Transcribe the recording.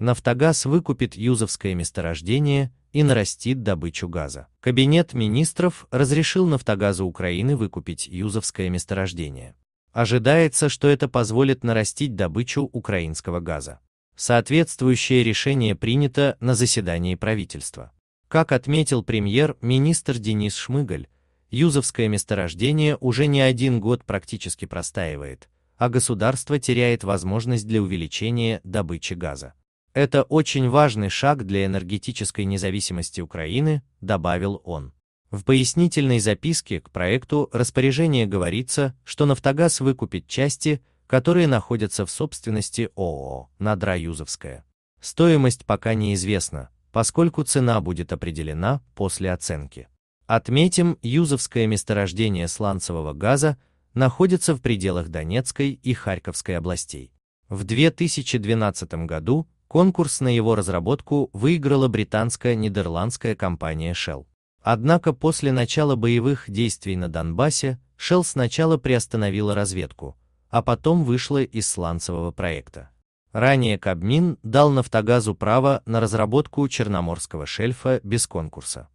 Нафтогаз выкупит юзовское месторождение и нарастит добычу газа. Кабинет министров разрешил Нафтогазу Украины выкупить юзовское месторождение. Ожидается, что это позволит нарастить добычу украинского газа. Соответствующее решение принято на заседании правительства. Как отметил премьер-министр Денис Шмыгаль, юзовское месторождение уже не один год практически простаивает, а государство теряет возможность для увеличения добычи газа. Это очень важный шаг для энергетической независимости Украины, добавил он. В пояснительной записке к проекту распоряжение говорится, что «Нафтогаз» выкупит части, которые находятся в собственности ООО «Надраюзовская». Стоимость пока неизвестна, поскольку цена будет определена после оценки. Отметим, юзовское месторождение сланцевого газа находится в пределах Донецкой и Харьковской областей. В 2012 году Конкурс на его разработку выиграла британская нидерландская компания Shell. Однако после начала боевых действий на Донбассе Shell сначала приостановила разведку, а потом вышла из сланцевого проекта. Ранее Кабмин дал Нафтогазу право на разработку Черноморского шельфа без конкурса.